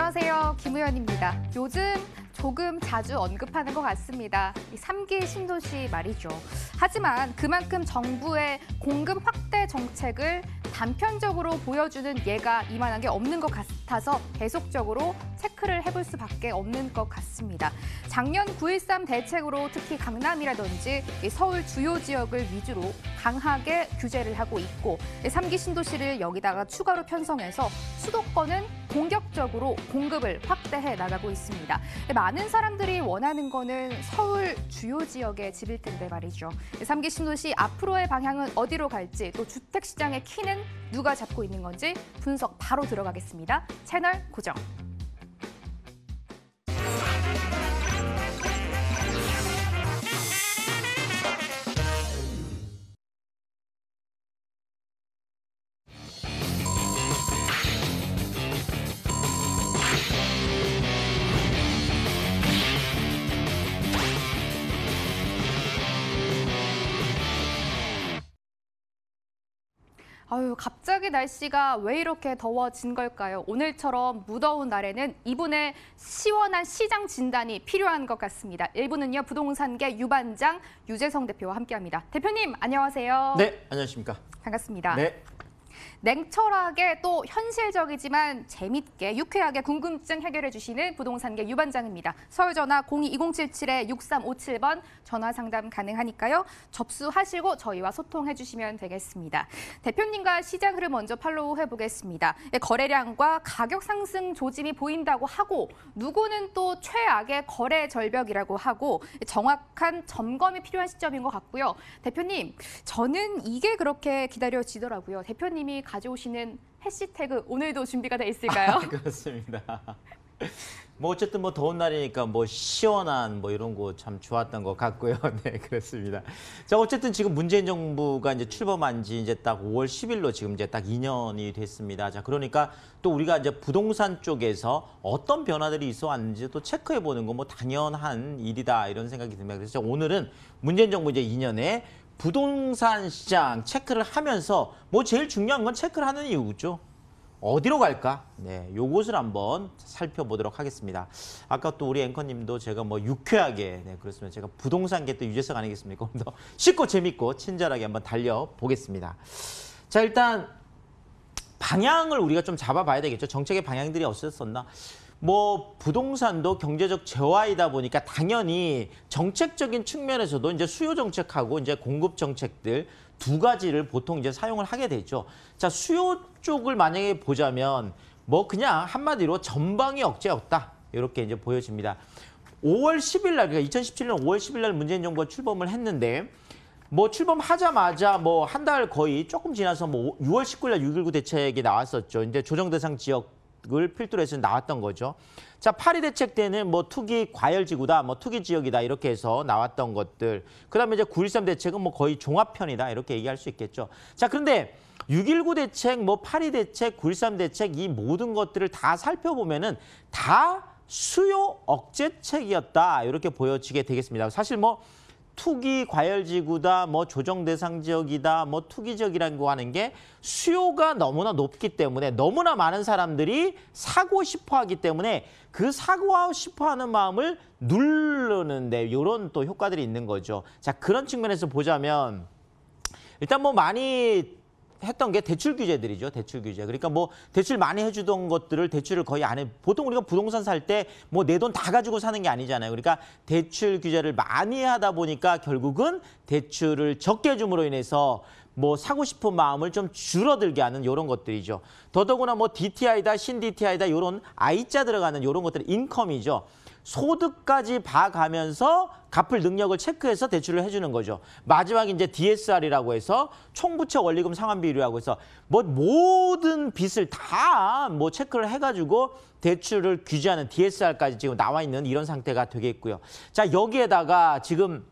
안녕하세요. 김우현입니다. 요즘 조금 자주 언급하는 것 같습니다. 이 3기 신도시 말이죠. 하지만 그만큼 정부의 공급 확대 정책을 단편적으로 보여주는 예가 이만한 게 없는 것 같아서 계속적으로 체크를 해볼 수밖에 없는 것 같습니다. 작년 9.13 대책으로 특히 강남이라든지 서울 주요 지역을 위주로 강하게 규제를 하고 있고 3기 신도시를 여기다가 추가로 편성해서 수도권은 공격적으로 공급을 확대해 나가고 있습니다. 많은 사람들이 원하는 거는 서울 주요 지역의 집일 텐데 말이죠. 삼기 신도시 앞으로의 방향은 어디로 갈지 또 주택 시장의 키는 누가 잡고 있는 건지 분석 바로 들어가겠습니다. 채널 고정. 아유, 갑자기 날씨가 왜 이렇게 더워진 걸까요? 오늘처럼 무더운 날에는 이분의 시원한 시장 진단이 필요한 것 같습니다. 일부는요, 부동산계 유반장 유재성 대표와 함께합니다. 대표님, 안녕하세요. 네, 안녕하십니까. 반갑습니다. 네. 냉철하게 또 현실적이지만 재밌게 유쾌하게 궁금증 해결해 주시는 부동산계 유반장입니다. 서울 전화 02-2077-6357번 전화 상담 가능하니까요. 접수하시고 저희와 소통해 주시면 되겠습니다. 대표님과 시장 흐름 먼저 팔로우 해보겠습니다. 예, 거래량과 가격 상승 조짐이 보인다고 하고 누구는 또 최악의 거래 절벽이라고 하고 정확한 점검이 필요한 시점인 것 같고요. 대표님, 저는 이게 그렇게 기다려지더라고요. 대표님이 가져오시는 해시태그 오늘도 준비가 돼 아, 있을까요? 아, 그렇습니다. 뭐 어쨌든 뭐 더운 날이니까 뭐 시원한 뭐 이런 거 참 좋았던 것 같고요. 네, 그렇습니다. 자, 어쨌든 지금 문재인 정부가 이제 출범한 지 이제 딱 5월 10일로 지금 이제 딱 2년이 됐습니다. 자, 그러니까 또 우리가 이제 부동산 쪽에서 어떤 변화들이 있어 왔는지 또 체크해 보는 건 뭐 당연한 일이다 이런 생각이 듭니다. 그래서 오늘은 문재인 정부 이제 2년에 부동산 시장 체크를 하면서 뭐 제일 중요한 건 체크를 하는 이유죠. 어디로 갈까? 네, 요것을 한번 살펴보도록 하겠습니다. 아까 또 우리 앵커님도 제가 뭐 유쾌하게, 네, 그렇습니다. 제가 부동산계 또 유재석 아니겠습니까? 좀더 쉽고 재밌고 친절하게 한번 달려보겠습니다. 자, 일단 방향을 우리가 좀 잡아봐야 되겠죠. 정책의 방향들이 어땠었나? 뭐 부동산도 경제적 재화이다 보니까 당연히 정책적인 측면에서도 이제 수요 정책하고 이제 공급 정책들 두 가지를 보통 이제 사용을 하게 되죠. 자, 수요 쪽을 만약에 보자면 뭐 그냥 한마디로 전방위 억제였다. 이렇게 이제 보여집니다. 5월 10일 날, 그러니까 2017년 5월 10일 날 문재인 정부가 출범을 했는데 뭐 출범하자마자 뭐 한 달 거의 조금 지나서 뭐 6월 19일 날6.19 대책이 나왔었죠. 이제 조정 대상 지역 을 필두로 해서 나왔던 거죠. 자, 파리 대책 때는 뭐 투기 과열 지구다, 뭐 투기 지역이다 이렇게 해서 나왔던 것들. 그다음에 이제 913 대책은 뭐 거의 종합편이다 이렇게 얘기할 수 있겠죠. 자, 그런데 619 대책, 뭐 파리 대책, 913 대책 이 모든 것들을 다 살펴보면은 다 수요 억제책이었다 이렇게 보여지게 되겠습니다. 사실 뭐 투기 과열 지구다, 뭐 조정 대상 지역이다, 뭐 투기 적이라고 하는 게 수요가 너무나 높기 때문에 너무나 많은 사람들이 사고 싶어 하기 때문에 그 사고 싶어 하는 마음을 누르는데 이런 또 효과들이 있는 거죠. 자, 그런 측면에서 보자면 일단 뭐 많이 했던 게 대출 규제들이죠. 대출 규제. 그러니까 뭐 대출 많이 해주던 것들을 대출을 거의 안 해. 보통 우리가 부동산 살 때 뭐 내 돈 다 가지고 사는 게 아니잖아요. 그러니까 대출 규제를 많이 하다 보니까 결국은 대출을 적게 줌으로 인해서 뭐 사고 싶은 마음을 좀 줄어들게 하는 이런 것들이죠. 더더구나 뭐 DTI다, 신 DTI다 이런 I자 들어가는 이런 것들 인컴이죠. 소득까지 봐가면서 갚을 능력을 체크해서 대출을 해주는 거죠. 마지막 이제 DSR이라고 해서 총부채 원리금 상환비율이라고 해서 뭐 모든 빚을 다 뭐 체크를 해가지고 대출을 규제하는 DSR까지 지금 나와 있는 이런 상태가 되겠고요. 자 여기에다가 지금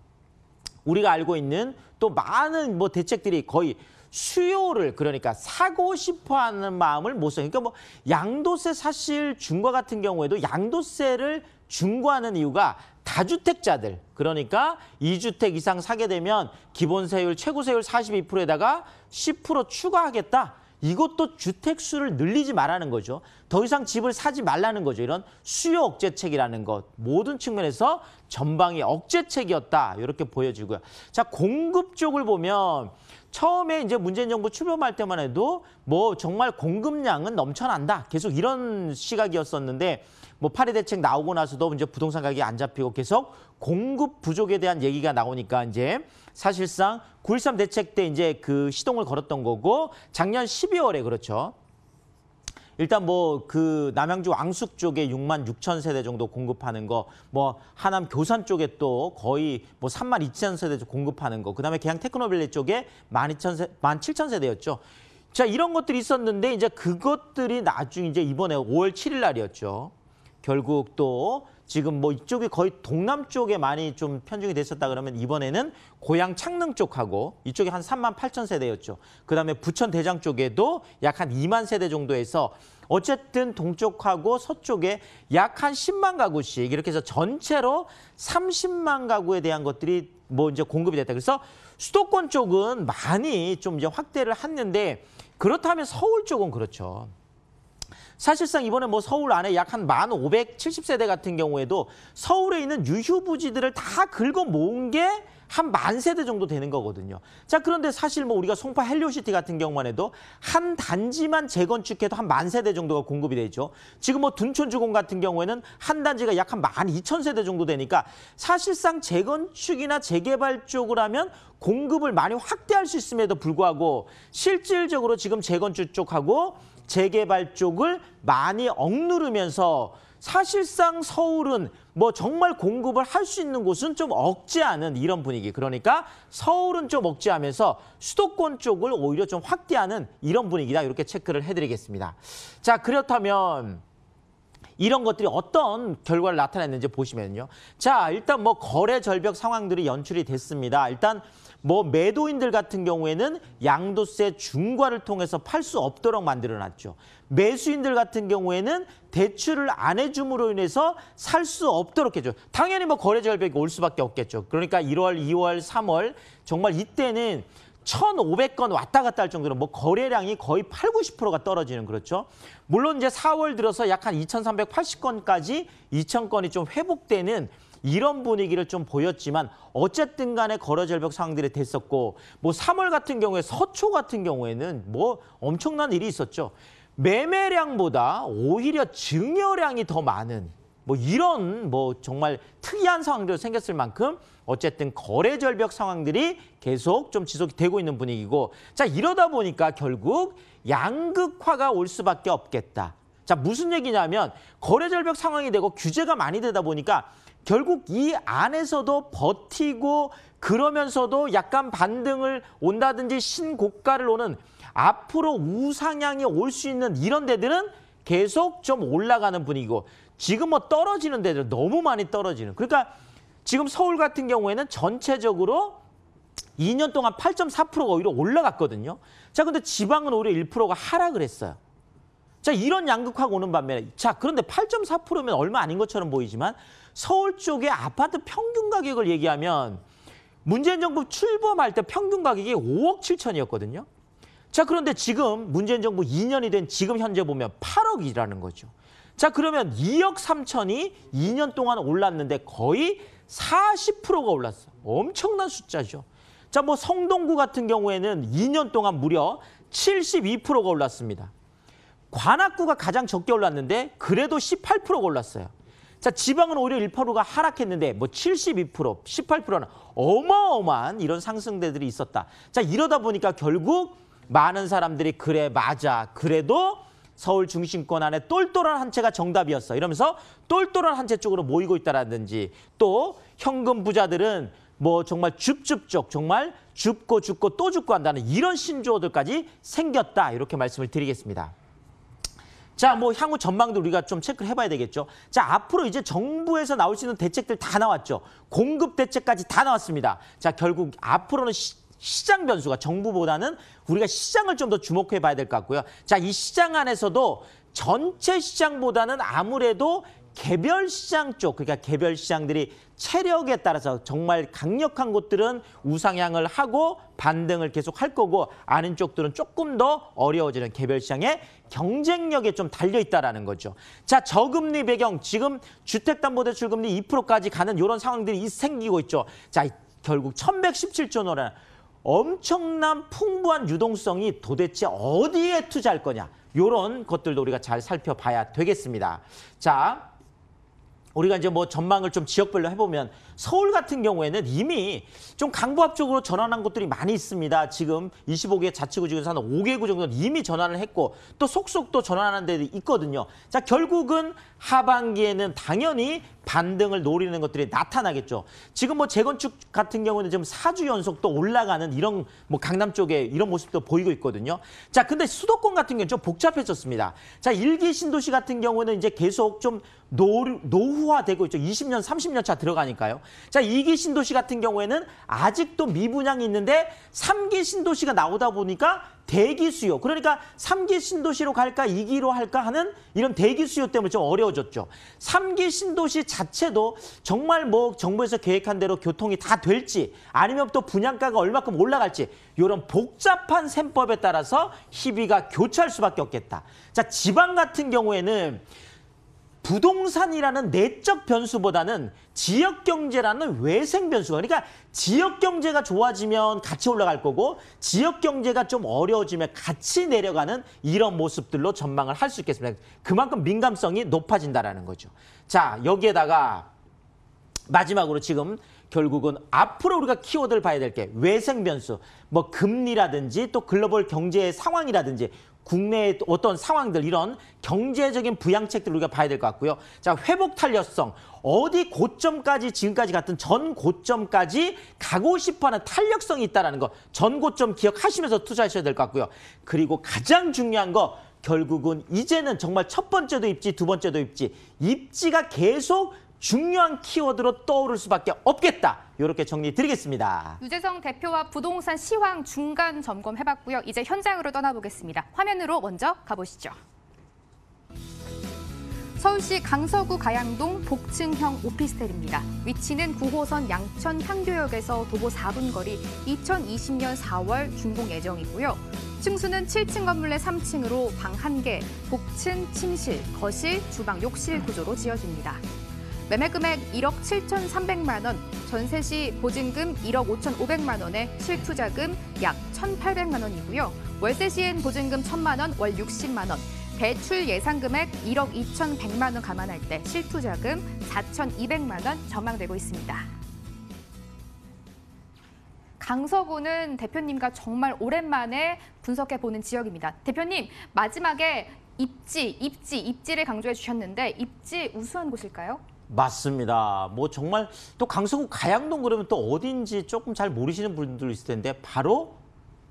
우리가 알고 있는 또 많은 뭐 대책들이 거의 수요를 그러니까 사고 싶어 하는 마음을 못 써. 그러니까 뭐 양도세 사실 중과 같은 경우에도 양도세를 중과하는 이유가 다주택자들 그러니까 이주택 이상 사게 되면 기본세율 최고세율 42%에다가 10% 추가하겠다. 이것도 주택 수를 늘리지 말라는 거죠. 더 이상 집을 사지 말라는 거죠. 이런 수요 억제책이라는 것 모든 측면에서 전방위 억제책이었다 이렇게 보여지고요. 자 공급 쪽을 보면 처음에 이제 문재인 정부 출범할 때만 해도 뭐 정말 공급량은 넘쳐난다 계속 이런 시각이었었는데 뭐 파리 대책 나오고 나서도 이제 부동산 가격이 안 잡히고 계속 공급 부족에 대한 얘기가 나오니까 이제 사실상 9.13 대책 때 이제 그 시동을 걸었던 거고 작년 12월에 그렇죠. 일단 뭐 그 남양주 왕숙 쪽에 6만 6천 세대 정도 공급하는 거, 뭐 하남 교산 쪽에 또 거의 뭐 3만 2천 세대 공급하는 거, 그다음에 계양 테크노빌리 쪽에 1만 2천 세, 1만 7천 세대였죠. 자 이런 것들이 있었는데 이제 그것들이 나중에 이제 이번에 5월 7일 날이었죠. 결국 또 지금 뭐 이쪽이 거의 동남 쪽에 많이 좀 편중이 됐었다 그러면 이번에는 고향 창릉 쪽하고 이쪽이 한 3만 8천 세대였죠. 그다음에 부천 대장 쪽에도 약 한 2만 세대 정도에서 어쨌든 동쪽하고 서쪽에 약 한 10만 가구씩 이렇게 해서 전체로 30만 가구에 대한 것들이 뭐 이제 공급이 됐다. 그래서 수도권 쪽은 많이 좀 이제 확대를 했는데 그렇다면 서울 쪽은 그렇죠. 사실상 이번에 뭐 서울 안에 약 한 만 오백 칠십 세대 같은 경우에도 서울에 있는 유휴 부지들을 다 긁어 모은 게 한 만 세대 정도 되는 거거든요. 자, 그런데 사실 뭐 우리가 송파 헬리오시티 같은 경우만 해도 한 단지만 재건축해도 한 만 세대 정도가 공급이 되죠. 지금 뭐 둔촌 주공 같은 경우에는 한 단지가 약 한 만 이천 세대 정도 되니까 사실상 재건축이나 재개발 쪽을 하면 공급을 많이 확대할 수 있음에도 불구하고 실질적으로 지금 재건축 쪽하고 재개발 쪽을 많이 억누르면서 사실상 서울은 뭐 정말 공급을 할 수 있는 곳은 좀 억지 않은 이런 분위기. 그러니까 서울은 좀 억지하면서 수도권 쪽을 오히려 좀 확대하는 이런 분위기다. 이렇게 체크를 해드리겠습니다. 자, 그렇다면 이런 것들이 어떤 결과를 나타냈는지 보시면요. 자, 일단 뭐 거래 절벽 상황들이 연출이 됐습니다. 일단 뭐 매도인들 같은 경우에는 양도세 중과를 통해서 팔 수 없도록 만들어놨죠. 매수인들 같은 경우에는 대출을 안 해줌으로 인해서 살 수 없도록 해줘. 당연히 뭐 거래 절벽이 올 수밖에 없겠죠. 그러니까 1월, 2월, 3월 정말 이때는 1,500건 왔다 갔다 할 정도로 뭐 거래량이 거의 8, 90%가 떨어지는 그렇죠. 물론 이제 4월 들어서 약 한 2,380건까지 2,000건이 좀 회복되는 이런 분위기를 좀 보였지만 어쨌든 간에 거래 절벽 상황들이 됐었고 뭐 3월 같은 경우에 서초 같은 경우에는 뭐 엄청난 일이 있었죠. 매매량보다 오히려 증여량이 더 많은 뭐 이런 뭐 정말 특이한 상황들이 생겼을 만큼 어쨌든 거래 절벽 상황들이 계속 좀 지속이 되고 있는 분위기고 자 이러다 보니까 결국 양극화가 올 수밖에 없겠다. 자 무슨 얘기냐면 거래 절벽 상황이 되고 규제가 많이 되다 보니까 결국 이 안에서도 버티고 그러면서도 약간 반등을 온다든지 신고가를 오는 앞으로 우상향이 올 수 있는 이런 데들은 계속 좀 올라가는 분위기고 지금 뭐 떨어지는 데들 너무 많이 떨어지는 그러니까 지금 서울 같은 경우에는 전체적으로 2년 동안 8.4%가 오히려 올라갔거든요. 자, 근데 지방은 오히려 1%가 하락을 했어요. 자, 이런 양극화가 오는 반면에 자, 그런데 8.4%면 얼마 아닌 것처럼 보이지만 서울 쪽의 아파트 평균 가격을 얘기하면 문재인 정부 출범할 때 평균 가격이 5억 7천이었거든요. 자, 그런데 지금 문재인 정부 2년이 된 지금 현재 보면 8억이라는 거죠. 자, 그러면 2억 3천이 2년 동안 올랐는데 거의 40%가 올랐어. 엄청난 숫자죠. 자, 뭐 성동구 같은 경우에는 2년 동안 무려 72%가 올랐습니다. 관악구가 가장 적게 올랐는데 그래도 18%가 올랐어요. 자, 지방은 오히려 1%가 하락했는데 뭐 72%, 18%는 어마어마한 이런 상승대들이 있었다. 자, 이러다 보니까 결국 많은 사람들이 그래 맞아. 그래도 서울 중심권 안에 똘똘한 한 채가 정답이었어. 이러면서 똘똘한 한 채 쪽으로 모이고 있다라든지 또 현금 부자들은 뭐 정말 줍줍적 정말 죽고죽고또죽고 한다는 이런 신조어들까지 생겼다. 이렇게 말씀을 드리겠습니다. 자, 뭐 향후 전망도 우리가 좀 체크를 해봐야 되겠죠. 자, 앞으로 이제 정부에서 나올 수 있는 대책들 다 나왔죠. 공급 대책까지 다 나왔습니다. 자, 결국 앞으로는 시, 장 변수가 정부보다는 우리가 시장을 좀 더 주목해 봐야 될 것 같고요. 자, 이 시장 안에서도 전체 시장보다는 아무래도 개별 시장 쪽, 그러니까 개별 시장들이 체력에 따라서 정말 강력한 곳들은 우상향을 하고 반등을 계속 할 거고 아는 쪽들은 조금 더 어려워지는 개별 시장의 경쟁력에 좀 달려 있다라는 거죠. 자, 저금리 배경 지금 주택담보대출 금리 2%까지 가는 이런 상황들이 생기고 있죠. 자, 결국 1117조 원이 엄청난 풍부한 유동성이 도대체 어디에 투자할 거냐. 이런 것들도 우리가 잘 살펴봐야 되겠습니다. 자, 우리가 이제 뭐 전망을 좀 지역별로 해보면 서울 같은 경우에는 이미 좀 강부합 쪽으로 전환한 곳들이 많이 있습니다. 지금 25개 자치구 중에서 한 5개구 정도는 이미 전환을 했고 또 속속도 전환하는 데도 있거든요. 자 결국은 하반기에는 당연히 반등을 노리는 것들이 나타나겠죠. 지금 뭐 재건축 같은 경우는 지금 4주 연속 또 올라가는 이런 뭐 강남 쪽에 이런 모습도 보이고 있거든요. 자, 근데 수도권 같은 경우는 좀 복잡해졌습니다. 자, 일기 신도시 같은 경우는 이제 계속 좀 노후 고도화되고 있죠. 20년, 30년 차 들어가니까요. 자, 2기 신도시 같은 경우에는 아직도 미분양이 있는데 3기 신도시가 나오다 보니까 대기 수요 그러니까 3기 신도시로 갈까 2기로 할까 하는 이런 대기 수요 때문에 좀 어려워졌죠. 3기 신도시 자체도 정말 뭐 정부에서 계획한 대로 교통이 다 될지 아니면 또 분양가가 얼마큼 올라갈지 이런 복잡한 셈법에 따라서 희비가 교차할 수밖에 없겠다. 자 지방 같은 경우에는 부동산이라는 내적 변수보다는 지역 경제라는 외생 변수가 그러니까 지역 경제가 좋아지면 같이 올라갈 거고 지역 경제가 좀 어려워지면 같이 내려가는 이런 모습들로 전망을 할 수 있겠습니다. 그만큼 민감성이 높아진다라는 거죠. 자, 여기에다가 마지막으로 지금 결국은 앞으로 우리가 키워드를 봐야 될 게 외생 변수, 뭐 금리라든지 또 글로벌 경제의 상황이라든지 국내의 어떤 상황들 이런 경제적인 부양책들 을 우리가 봐야 될 것 같고요. 자 회복 탄력성 어디 고점까지 지금까지 갔던 전 고점까지 가고 싶어하는 탄력성이 있다라는 거전 고점 기억하시면서 투자하셔야 될 것 같고요. 그리고 가장 중요한 거 결국은 이제는 정말 첫 번째도 입지 두 번째도 입지 입지가 계속 중요한 키워드로 떠오를 수밖에 없겠다. 이렇게 정리 드리겠습니다. 유재성 대표와 부동산 시황 중간 점검해봤고요. 이제 현장으로 떠나보겠습니다. 화면으로 먼저 가보시죠. 서울시 강서구 가양동 복층형 오피스텔입니다. 위치는 9호선 양천 향교역에서 도보 4분 거리 2020년 4월 준공 예정이고요. 층수는 7층 건물의 3층으로 방 1개, 복층, 침실, 거실, 주방, 욕실 구조로 지어집니다. 매매 금액 1억 7,300만 원, 전세 시 보증금 1억 5,500만 원에 실투자금 약 1,800만 원이고요. 월세 시엔 보증금 1,000만 원, 월 60만 원. 대출 예상 금액 1억 2,100만 원 감안할 때 실투자금 4,200만 원 전망되고 있습니다. 강서구는 대표님과 정말 오랜만에 분석해 보는 지역입니다. 대표님, 마지막에 입지, 입지, 입지를 강조해 주셨는데 입지 우수한 곳일까요? 맞습니다. 뭐 정말 또 강서구 가양동 그러면 또 어딘지 조금 잘 모르시는 분들 있을 텐데 바로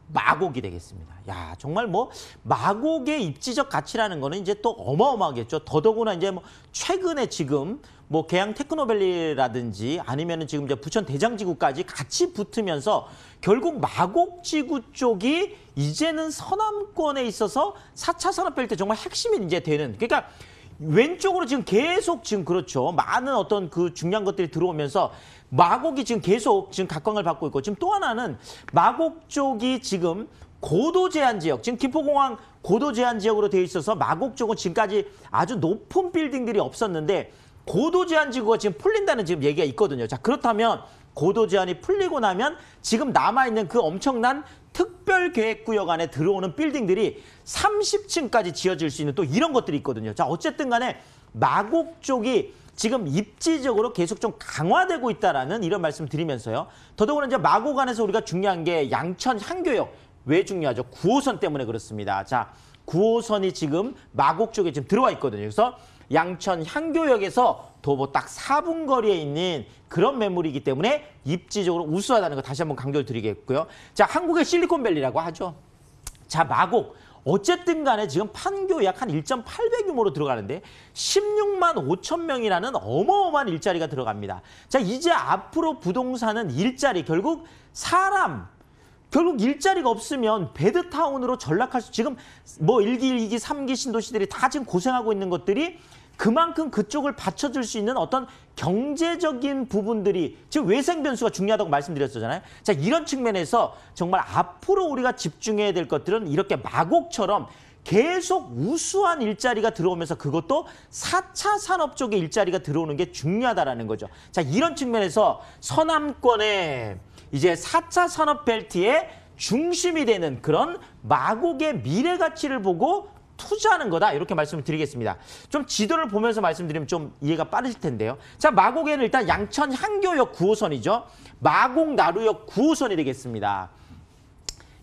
마곡이 되겠습니다. 야, 정말 뭐 마곡의 입지적 가치라는 거는 이제 또 어마어마하겠죠. 더더구나 이제 뭐 최근에 지금 뭐 계양 테크노밸리라든지 아니면은 지금 이제 부천 대장지구까지 같이 붙으면서 결국 마곡지구 쪽이 이제는 서남권에 있어서 사차 산업 별때 정말 핵심이 이제 되는 그러니까 왼쪽으로 지금 계속 지금 그렇죠. 많은 어떤 그 중요한 것들이 들어오면서 마곡이 지금 계속 지금 각광을 받고 있고 지금 또 하나는 마곡 쪽이 지금 고도 제한 지역, 지금 김포공항 고도 제한 지역으로 되어 있어서 마곡 쪽은 지금까지 아주 높은 빌딩들이 없었는데 고도 제한 지구가 지금 풀린다는 지금 얘기가 있거든요. 자, 그렇다면 고도 제한이 풀리고 나면 지금 남아있는 그 엄청난 특별계획구역 안에 들어오는 빌딩들이 30층까지 지어질 수 있는 또 이런 것들이 있거든요. 자 어쨌든 간에 마곡 쪽이 지금 입지적으로 계속 좀 강화되고 있다라는 이런 말씀 드리면서요. 더더군다나 이제 마곡 안에서 우리가 중요한 게 양천 향교역 왜 중요하죠? 9호선 때문에 그렇습니다. 자 9호선이 지금 마곡 쪽에 지금 들어와 있거든요. 그래서 양천 향교역에서 도보 딱 4분 거리에 있는 그런 매물이기 때문에 입지적으로 우수하다는 거 다시 한번 강조를 드리겠고요. 자, 한국의 실리콘밸리라고 하죠. 자, 마곡. 어쨌든 간에 지금 판교 약 한 1.8배 규모로 들어가는데 16만 5천 명이라는 어마어마한 일자리가 들어갑니다. 자, 이제 앞으로 부동산은 일자리, 결국 사람, 결국 일자리가 없으면 베드타운으로 전락할 수 지금 뭐 1기, 2기, 3기 신도시들이 다 지금 고생하고 있는 것들이 그만큼 그쪽을 받쳐줄 수 있는 어떤 경제적인 부분들이 지금 외생 변수가 중요하다고 말씀드렸잖아요. 자 이런 측면에서 정말 앞으로 우리가 집중해야 될 것들은 이렇게 마곡처럼 계속 우수한 일자리가 들어오면서 그것도 4차 산업 쪽의 일자리가 들어오는 게 중요하다라는 거죠. 자 이런 측면에서 서남권의 이제 4차 산업 벨트의 중심이 되는 그런 마곡의 미래 가치를 보고 투자하는 거다 이렇게 말씀드리겠습니다. 좀 지도를 보면서 말씀드리면 좀 이해가 빠르실 텐데요. 자 마곡에는 일단 양천 향교역 9호선이죠. 마곡 나루역 9호선이 되겠습니다.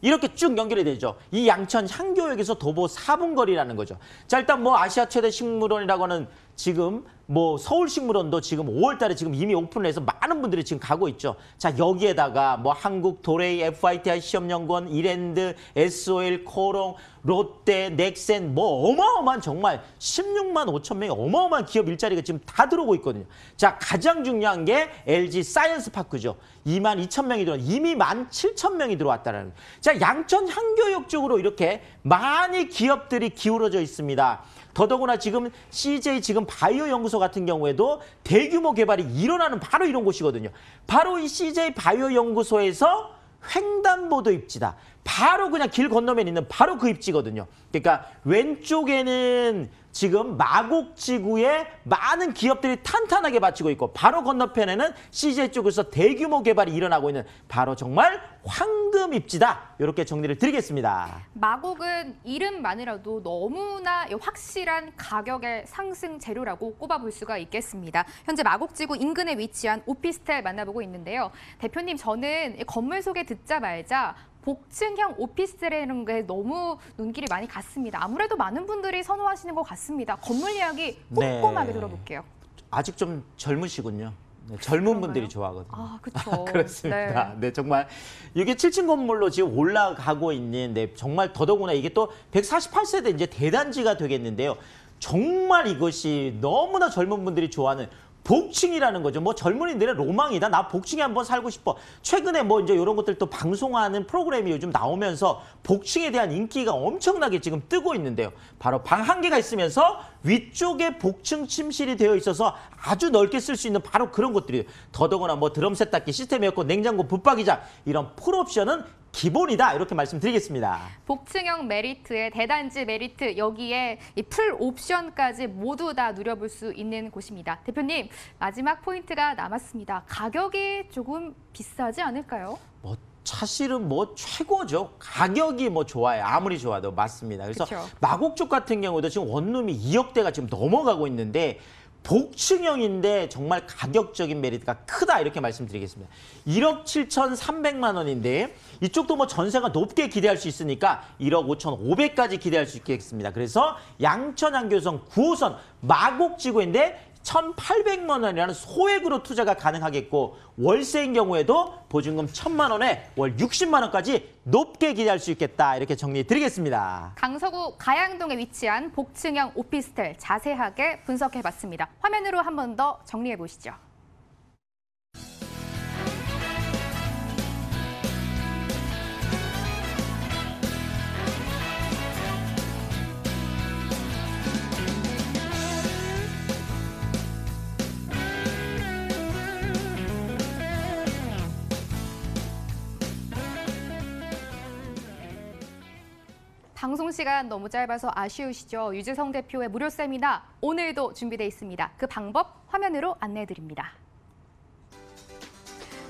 이렇게 쭉 연결이 되죠. 이 양천 향교역에서 도보 4분 거리라는 거죠. 자 일단 뭐 아시아 최대 식물원이라고 하는 지금 뭐 서울식물원도 지금 5월 달에 지금 이미 오픈을 해서 많은 분들이 지금 가고 있죠. 자, 여기에다가 뭐 한국 도레이 FITI 시험연구원, 이랜드, SOL, 코롱, 롯데, 넥센 뭐 어마어마한 정말 16만 5천 명의 어마어마한 기업 일자리가 지금 다 들어오고 있거든요. 자, 가장 중요한 게 LG 사이언스 파크죠. 2만 2천 명이 들어 이미 1만 7천 명이 들어왔다라는 자, 양천 향교역 쪽으로 이렇게 많이 기업들이 기울어져 있습니다. 더더구나 지금 CJ 지금 바이오 연구소 같은 경우에도 대규모 개발이 일어나는 바로 이런 곳이거든요. 바로 이 CJ 바이오 연구소에서 횡단보도 입지다. 바로 그냥 길 건너면 있는 바로 그 입지거든요. 그러니까 왼쪽에는 지금 마곡지구에 많은 기업들이 탄탄하게 바치고 있고 바로 건너편에는 CJ 쪽에서 대규모 개발이 일어나고 있는 바로 정말 황금 입지다. 이렇게 정리를 드리겠습니다. 마곡은 이름만으로도 너무나 확실한 가격의 상승 재료라고 꼽아볼 수가 있겠습니다. 현재 마곡지구 인근에 위치한 오피스텔 만나보고 있는데요. 대표님 저는 건물 소개 듣자 말자 복층형 오피스텔에는 게 너무 눈길이 많이 갔습니다. 아무래도 많은 분들이 선호하시는 것 같습니다. 건물 이야기 네. 꼼꼼하게 네. 들어볼게요. 아직 좀 젊으시군요. 네, 젊은 그런가요? 분들이 좋아하거든요. 아, 그렇죠. 그렇습니다. 네. 네. 정말 이게 7층 건물로 지금 올라가고 있는 데 네, 정말 더더구나 이게 또 148세대 이제 대단지가 되겠는데요. 정말 이것이 너무나 젊은 분들이 좋아하는 복층이라는 거죠. 뭐 젊은이들의 로망이다. 나 복층에 한번 살고 싶어. 최근에 뭐 이제 이런 것들 또 방송하는 프로그램이 요즘 나오면서 복층에 대한 인기가 엄청나게 지금 뜨고 있는데요. 바로 방 한 개가 있으면서 위쪽에 복층 침실이 되어 있어서 아주 넓게 쓸 수 있는 바로 그런 것들이에요. 더더구나 뭐 드럼 세탁기 시스템이었고 냉장고 붙박이장 이런 풀옵션은 기본이다 이렇게 말씀드리겠습니다. 복층형 메리트에 대단지 메리트 여기에 이 풀 옵션까지 모두 다 누려볼 수 있는 곳입니다. 대표님 마지막 포인트가 남았습니다. 가격이 조금 비싸지 않을까요? 뭐 사실은 뭐 최고죠. 가격이 뭐 좋아요. 아무리 좋아도 맞습니다. 그래서 그쵸. 마곡쪽 같은 경우도 지금 원룸이 2억대가 지금 넘어가고 있는데 복층형인데 정말 가격적인 메리트가 크다 이렇게 말씀드리겠습니다. 1억 7,300만 원인데 이쪽도 뭐 전세가 높게 기대할 수 있으니까 1억 5,500까지 기대할 수 있겠습니다. 그래서 양천안교성 9호선 마곡지구인데 1,800만 원이라는 소액으로 투자가 가능하겠고 월세인 경우에도 보증금 1,000만 원에 월 60만 원까지 높게 기대할 수 있겠다 이렇게 정리드리겠습니다. 강서구 가양동에 위치한 복층형 오피스텔 자세하게 분석해봤습니다. 화면으로 한 번 더 정리해보시죠. 시간 너무 짧아서 아쉬우시죠? 유재성 대표의 무료 세미나 오늘도 준비되어 있습니다. 그 방법 화면으로 안내해드립니다.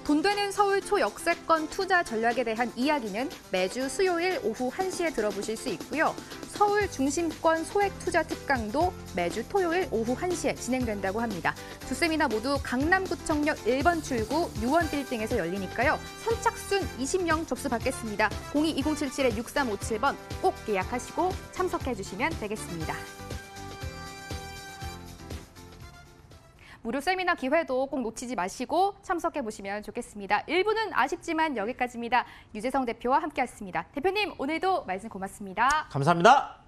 돈 되는 서울 초역세권 투자 전략에 대한 이야기는 매주 수요일 오후 1시에 들어보실 수 있고요. 서울 중심권 소액 투자 특강도 매주 토요일 오후 1시에 진행된다고 합니다. 두 세미나 모두 강남구청역 1번 출구 유원 빌딩에서 열리니까요. 선착순 20명 접수 받겠습니다. 02-2077-6357번 꼭 예약하시고 참석해 주시면 되겠습니다. 무료 세미나 기회도 꼭 놓치지 마시고 참석해 보시면 좋겠습니다. 1부는 아쉽지만 여기까지입니다. 유재성 대표와 함께했습니다. 대표님 오늘도 말씀 고맙습니다. 감사합니다.